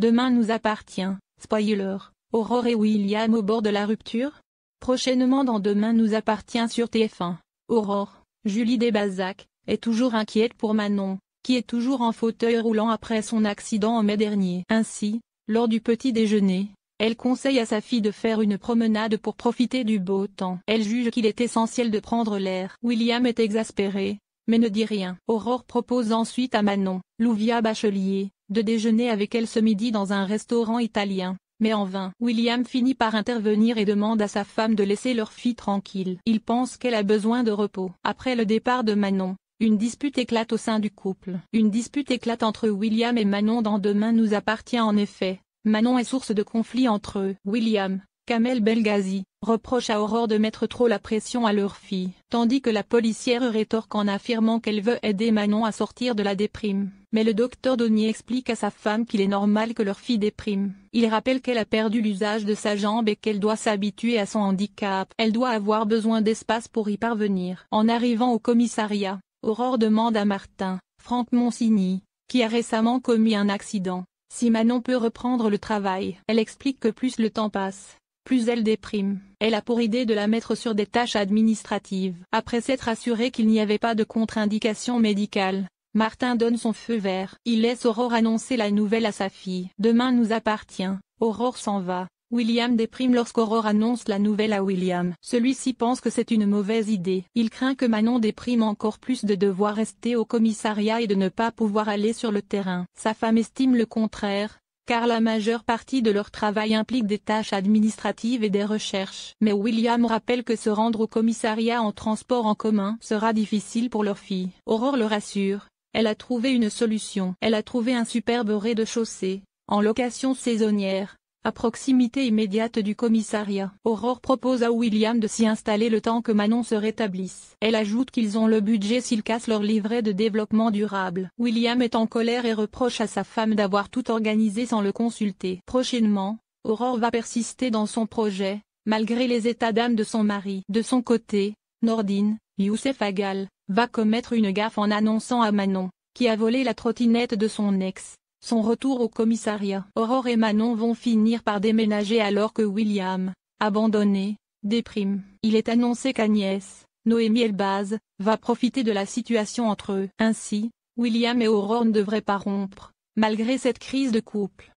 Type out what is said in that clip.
Demain nous appartient, spoiler, Aurore et William au bord de la rupture Prochainement dans Demain nous appartient sur TF1, Aurore, Julie Desbazac, est toujours inquiète pour Manon, qui est toujours en fauteuil roulant après son accident en mai dernier. Ainsi, lors du petit déjeuner, elle conseille à sa fille de faire une promenade pour profiter du beau temps. Elle juge qu'il est essentiel de prendre l'air. William est exaspéré, mais ne dit rien. Aurore propose ensuite à Manon, Louvia Bachelier, de déjeuner avec elle ce midi dans un restaurant italien, mais en vain. William finit par intervenir et demande à sa femme de laisser leur fille tranquille. Il pense qu'elle a besoin de repos. Après le départ de Manon, une dispute éclate au sein du couple. Une dispute éclate entre William et Manon dans Demain nous appartient en effet. Manon est source de conflits entre eux. William, Kamel Belgazi, reproche à Aurore de mettre trop la pression à leur fille, tandis que la policière rétorque en affirmant qu'elle veut aider Manon à sortir de la déprime mais le docteur Donnier explique à sa femme qu'il est normal que leur fille déprime. Il rappelle qu'elle a perdu l'usage de sa jambe et qu'elle doit s'habituer à son handicap. Elle doit avoir besoin d'espace pour y parvenir. En arrivant au commissariat, Aurore demande à Martin, Franck Monsigny, qui a récemment commis un accident, si Manon peut reprendre le travail. Elle explique que plus le temps passe, plus elle déprime. Elle a pour idée de la mettre sur des tâches administratives. Après s'être assurée qu'il n'y avait pas de contre-indication médicale, Martin donne son feu vert. Il laisse Aurore annoncer la nouvelle à sa fille. Demain nous appartient. Aurore s'en va. William déprime lorsqu'Aurore annonce la nouvelle à William. Celui-ci pense que c'est une mauvaise idée. Il craint que Manon déprime encore plus de devoir rester au commissariat et de ne pas pouvoir aller sur le terrain. Sa femme estime le contraire, car la majeure partie de leur travail implique des tâches administratives et des recherches. Mais William rappelle que se rendre au commissariat en transport en commun sera difficile pour leur fille. Aurore le rassure, elle a trouvé une solution. Elle a trouvé un superbe rez-de-chaussée, en location saisonnière, à proximité immédiate du commissariat. Aurore propose à William de s'y installer le temps que Manon se rétablisse. Elle ajoute qu'ils ont le budget s'ils cassent leur livret de développement durable. William est en colère et reproche à sa femme d'avoir tout organisé sans le consulter. Prochainement, Aurore va persister dans son projet, malgré les états d'âme de son mari. De son côté, Nordine, Youssef Agal, va commettre une gaffe en annonçant à Manon, qui a volé la trottinette de son ex, son retour au commissariat. Aurore et Manon vont finir par déménager alors que William, abandonné, déprime. Il est annoncé qu'Agnès, Noémie Elbaz, va profiter de la situation entre eux. Ainsi, William et Aurore ne devraient pas rompre, malgré cette crise de couple.